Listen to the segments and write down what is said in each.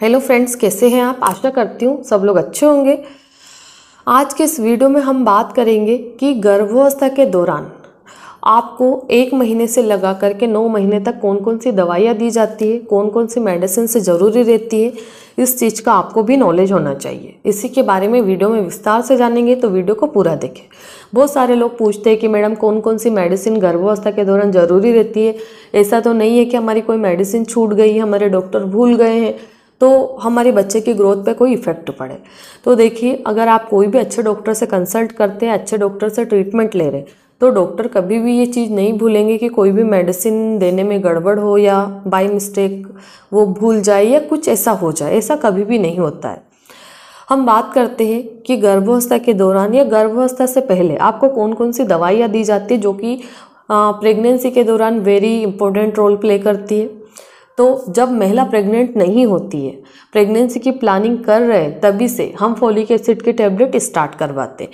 hello friends कैसे हैं आप आशा करती हूँ सब लोग अच्छे होंगे आज के इस वीडियो में हम बात करेंगे कि गर्भावस्था के दौरान आपको एक महीने से लगा करके नौ महीने तक कौन कौन सी दवाइयाँ दी जाती है कौन कौन सी मेडिसिन से ज़रूरी रहती है इस चीज़ का आपको भी नॉलेज होना चाहिए इसी के बारे में वीडियो में विस्तार से जानेंगे तो वीडियो को पूरा देखें बहुत सारे लोग पूछते हैं कि मैडम कौन कौन सी मेडिसिन गर्भावस्था के दौरान ज़रूरी रहती है ऐसा तो नहीं है कि हमारी कोई मेडिसिन छूट गई है हमारे डॉक्टर भूल गए हैं तो हमारे बच्चे की ग्रोथ पे कोई इफ़ेक्ट पड़े तो देखिए अगर आप कोई भी अच्छे डॉक्टर से कंसल्ट करते हैं अच्छे डॉक्टर से ट्रीटमेंट ले रहे तो डॉक्टर कभी भी ये चीज़ नहीं भूलेंगे कि कोई भी मेडिसिन देने में गड़बड़ हो या बाई मिस्टेक वो भूल जाए या कुछ ऐसा हो जाए ऐसा कभी भी नहीं होता है हम बात करते हैं कि गर्भावस्था के दौरान या गर्भावस्था से पहले आपको कौन कौन सी दवाइयाँ दी जाती है जो कि प्रेगनेंसी के दौरान वेरी इंपॉर्टेंट रोल प्ले करती है तो जब महिला प्रेग्नेंट नहीं होती है प्रेगनेंसी की प्लानिंग कर रहे हैं तभी से हम फोलिक एसिड के टैबलेट स्टार्ट करवाते हैं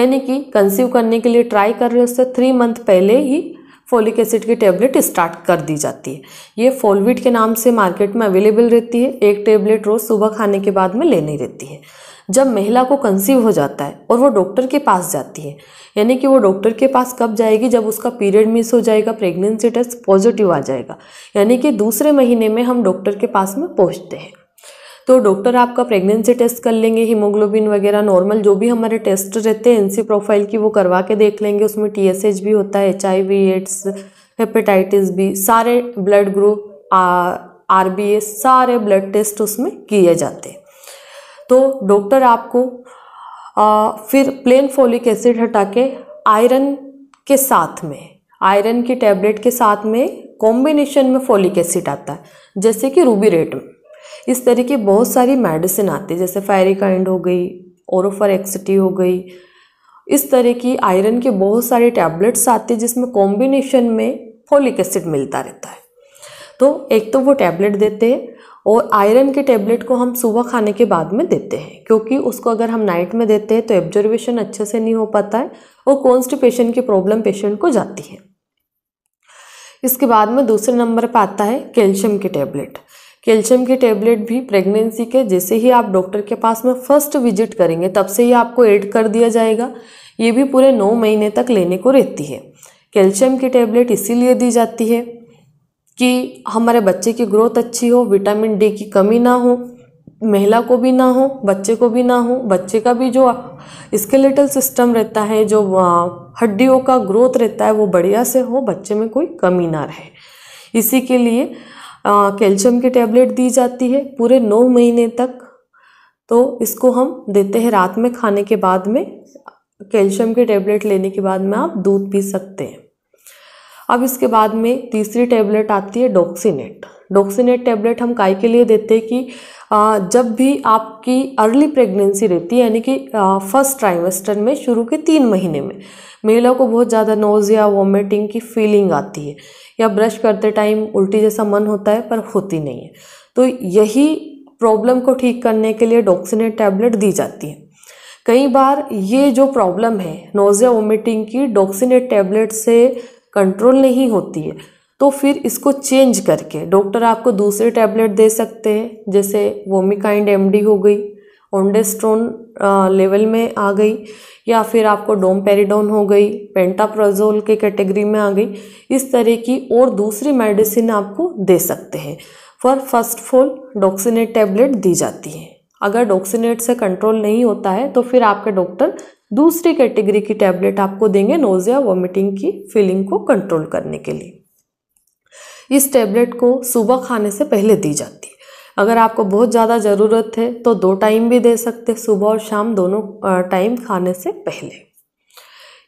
यानी कि कंसीव करने के लिए ट्राई कर रहे हैं उससे थ्री मंथ पहले ही फोलिक एसिड की टैबलेट स्टार्ट कर दी जाती है ये फोलविट के नाम से मार्केट में अवेलेबल रहती है एक टेबलेट रोज़ सुबह खाने के बाद में लेनी रहती है जब महिला को कंसीव हो जाता है और वो डॉक्टर के पास जाती है यानी कि वो डॉक्टर के पास कब जाएगी जब उसका पीरियड मिस हो जाएगा प्रेगनेंसी टेस्ट पॉजिटिव आ जाएगा यानी कि दूसरे महीने में हम डॉक्टर के पास में पहुँचते हैं तो डॉक्टर आपका प्रेगनेंसी टेस्ट कर लेंगे हीमोग्लोबिन वगैरह नॉर्मल जो भी हमारे टेस्ट रहते हैं एनसी प्रोफाइल की वो करवा के देख लेंगे उसमें टीएसएच भी होता है एच एड्स हेपेटाइटिस बी सारे ब्लड ग्रुप आर बी सारे ब्लड टेस्ट उसमें किए जाते हैं तो डॉक्टर आपको आ, फिर प्लेन फोलिक एसिड हटा के आयरन के साथ में आयरन की टैबलेट के साथ में कॉम्बिनेशन में फोलिक एसिड आता है जैसे कि रूबी रेट में इस तरह की बहुत सारी मेडिसिन आती है जैसे फेरिकाइंड हो गई ओरोफर एक्सटी हो गई इस तरह की आयरन के बहुत सारे टैबलेट्स आते हैं जिसमें कॉम्बिनेशन में फोलिक एसिड मिलता रहता है तो एक तो वो टैबलेट देते हैं और आयरन के टेबलेट को हम सुबह खाने के बाद में देते हैं क्योंकि उसको अगर हम नाइट में देते हैं तो एब्जर्वेशन अच्छे से नहीं हो पाता है और कॉन्स्टिपेशन की प्रॉब्लम पेशेंट को जाती है इसके बाद में दूसरे नंबर पर आता है कैल्शियम के टेबलेट कैल्शियम के टेबलेट भी प्रेगनेंसी के जैसे ही आप डॉक्टर के पास में फर्स्ट विजिट करेंगे तब से ही आपको ऐड कर दिया जाएगा ये भी पूरे नौ महीने तक लेने को रहती है कैल्शियम की टेबलेट इसीलिए दी जाती है कि हमारे बच्चे की ग्रोथ अच्छी हो विटामिन डी की कमी ना हो महिला को भी ना हो बच्चे को भी ना हो बच्चे का भी जो स्केलेटल सिस्टम रहता है जो हड्डियों का ग्रोथ रहता है वो बढ़िया से हो बच्चे में कोई कमी ना रहे इसी के लिए कैल्शियम की टैबलेट दी जाती है पूरे नौ महीने तक तो इसको हम देते हैं रात में खाने के बाद में कैल्शियम की टैबलेट लेने के बाद में आप दूध पी सकते हैं अब इसके बाद में तीसरी टेबलेट आती है डोक्सीनेट डोक्सीनेट टेबलेट हम काय के लिए देते हैं कि जब भी आपकी अर्ली प्रेगनेंसी रहती है यानी कि फर्स्ट ट्राइमेस्टर में शुरू के तीन महीने में महिलाओं को बहुत ज़्यादा नोज़िया वॉमिटिंग की फीलिंग आती है या ब्रश करते टाइम उल्टी जैसा मन होता है पर होती नहीं है तो यही प्रॉब्लम को ठीक करने के लिए डोक्सीनेट टैबलेट दी जाती है कई बार ये जो प्रॉब्लम है नोज़िया वोमिटिंग की डोक्सीनेट टैबलेट से कंट्रोल नहीं होती है तो फिर इसको चेंज करके डॉक्टर आपको दूसरे टैबलेट दे सकते हैं जैसे वोमिकाइंड एमडी हो गई ओंडेस्ट्रोन लेवल में आ गई या फिर आपको डोमपेरिडोन हो गई पेंटाप्रोजोल के कैटेगरी में आ गई इस तरह की और दूसरी मेडिसिन आपको दे सकते हैं for first fall Doxinate tablet दी जाती है अगर डॉक्सीनेट से कंट्रोल नहीं होता है तो फिर आपके डॉक्टर दूसरी कैटेगरी की टैबलेट आपको देंगे नोजिया वॉमिटिंग की फीलिंग को कंट्रोल करने के लिए इस टैबलेट को सुबह खाने से पहले दी जाती है अगर आपको बहुत ज़्यादा ज़रूरत है तो दो टाइम भी दे सकते सुबह और शाम दोनों टाइम खाने से पहले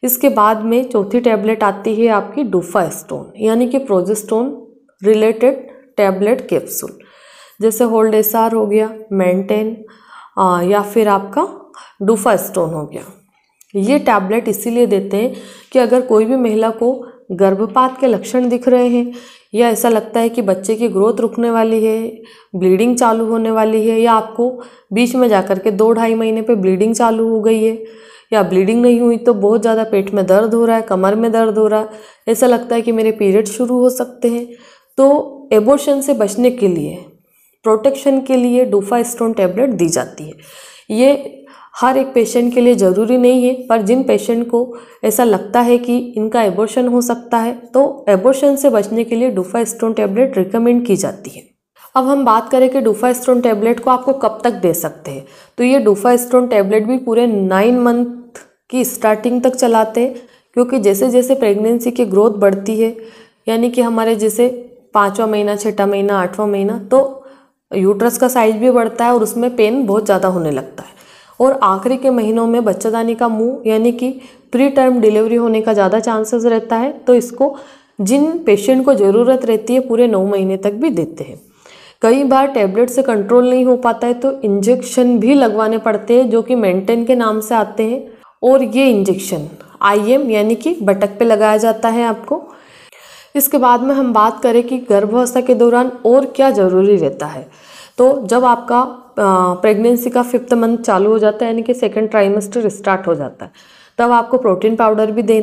इसके बाद में चौथी टैबलेट आती है आपकी डूफा स्टोन यानी कि प्रोजेस्टोन रिलेटेड टैबलेट कैप्सूल जैसे होल्ड एसार हो गया मेंटेन या फिर आपका डूफा स्टोन हो गया ये टैबलेट इसीलिए देते हैं कि अगर कोई भी महिला को गर्भपात के लक्षण दिख रहे हैं या ऐसा लगता है कि बच्चे की ग्रोथ रुकने वाली है ब्लीडिंग चालू होने वाली है या आपको बीच में जाकर के दो ढाई महीने पे ब्लीडिंग चालू हो गई है या ब्लीडिंग नहीं हुई तो बहुत ज़्यादा पेट में दर्द हो रहा है कमर में दर्द हो रहा है ऐसा लगता है कि मेरे पीरियड शुरू हो सकते हैं तो एबोशन से बचने के लिए प्रोटेक्शन के लिए डोफा स्टोन टैबलेट दी जाती है ये हर एक पेशेंट के लिए ज़रूरी नहीं है पर जिन पेशेंट को ऐसा लगता है कि इनका एबोर्शन हो सकता है तो एबोर्शन से बचने के लिए डुफा स्टोन टेबलेट रिकमेंड की जाती है अब हम बात करें कि डुफा स्टोन टेबलेट को आपको कब तक दे सकते हैं तो ये डुफा स्टोन टैबलेट भी पूरे नाइन मंथ की स्टार्टिंग तक चलाते हैं क्योंकि जैसे जैसे प्रेगनेंसी की ग्रोथ बढ़ती है यानी कि हमारे जैसे पाँचवा महीना छठा महीना आठवां महीना तो यूट्रस का साइज भी बढ़ता है और उसमें पेन बहुत ज़्यादा होने लगता है और आखिरी के महीनों में बच्चादानी का मुंह यानी कि प्री टर्म डिलीवरी होने का ज़्यादा चांसेस रहता है तो इसको जिन पेशेंट को ज़रूरत रहती है पूरे नौ महीने तक भी देते हैं कई बार टैबलेट से कंट्रोल नहीं हो पाता है तो इंजेक्शन भी लगवाने पड़ते हैं जो कि मेंटेन के नाम से आते हैं और ये इंजेक्शन आईएम यानी कि बटक पे लगाया जाता है आपको इसके बाद में हम बात करें कि गर्भावस्था के दौरान और क्या ज़रूरी रहता है तो जब आपका प्रेगनेंसी का फिफ्थ मंथ चालू हो जाता है यानी कि सेकेंड ट्राइमेस्टर स्टार्ट हो जाता है तब आपको प्रोटीन पाउडर भी दे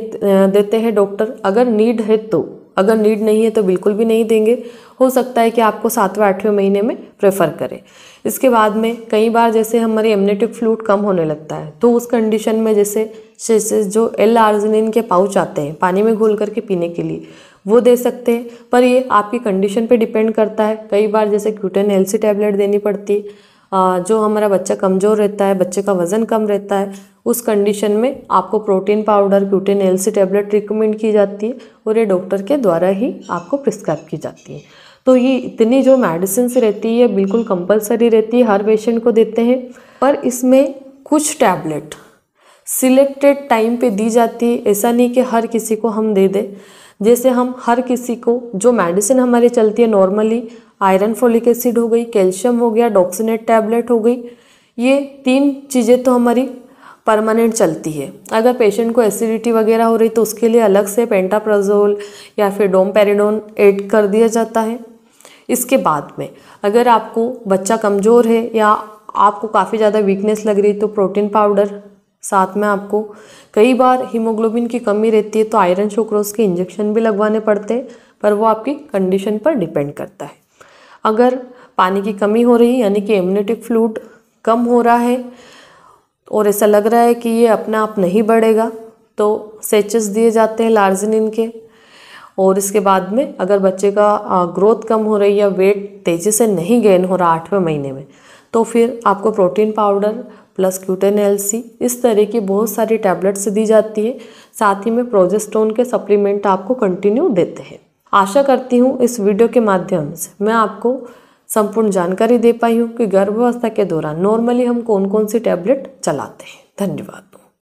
देते हैं डॉक्टर अगर नीड है तो अगर नीड नहीं है तो बिल्कुल भी नहीं देंगे हो सकता है कि आपको सातवें आठवें महीने में प्रेफर करें इसके बाद में कई बार जैसे हमारे एमनेटिक फ्लूड कम होने लगता है तो उस कंडीशन में जैसे जैसे जो एल आर्जिन के पाउच आते हैं पानी में घोल करके पीने के लिए वो दे सकते हैं पर ये आपकी कंडीशन पे डिपेंड करता है कई बार जैसे क्यूटेन एल सी टैबलेट देनी पड़ती है जो हमारा बच्चा कमज़ोर रहता है बच्चे का वज़न कम रहता है उस कंडीशन में आपको प्रोटीन पाउडर क्यूटेन एल सी टैबलेट रिकमेंड की जाती है और ये डॉक्टर के द्वारा ही आपको प्रिस्क्राइब की जाती है तो ये इतनी जो मेडिसिन रहती है बिल्कुल कंपलसरी रहती है हर पेशेंट को देते हैं पर इसमें कुछ टैबलेट सिलेक्टेड टाइम पे दी जाती है ऐसा नहीं कि हर किसी को हम दे दें जैसे हम हर किसी को जो मेडिसिन हमारी चलती है नॉर्मली आयरन फोलिक एसिड हो गई कैल्शियम हो गया डॉक्सीनेट टैबलेट हो गई ये तीन चीज़ें तो हमारी परमानेंट चलती है अगर पेशेंट को एसिडिटी वगैरह हो रही तो उसके लिए अलग से पेंटाप्रजोल या फिर डोमपेरिडोन ऐड कर दिया जाता है इसके बाद में अगर आपको बच्चा कमज़ोर है या आपको काफ़ी ज़्यादा वीकनेस लग रही है तो प्रोटीन पाउडर साथ में आपको कई बार हीमोग्लोबिन की कमी रहती है तो आयरन शुक्रोज के इंजेक्शन भी लगवाने पड़ते हैं पर वो आपकी कंडीशन पर डिपेंड करता है अगर पानी की कमी हो रही है यानी कि एमनेटिक फ्लूड कम हो रहा है और ऐसा लग रहा है कि ये अपने आप नहीं बढ़ेगा तो सेचेस दिए जाते हैं लार्जिनिन के और इसके बाद में अगर बच्चे का ग्रोथ कम हो रही है या वेट तेज़ी से नहीं गेन हो रहा आठवें महीने में तो फिर आपको प्रोटीन पाउडर प्लस क्यूटेन एल सी इस तरह की बहुत सारी टैबलेट्स दी जाती है साथ ही में प्रोजेस्टोन के सप्लीमेंट आपको कंटिन्यू देते हैं आशा करती हूँ इस वीडियो के माध्यम से मैं आपको संपूर्ण जानकारी दे पाई हूँ कि गर्भावस्था के दौरान नॉर्मली हम कौन कौन सी टैबलेट चलाते हैं धन्यवाद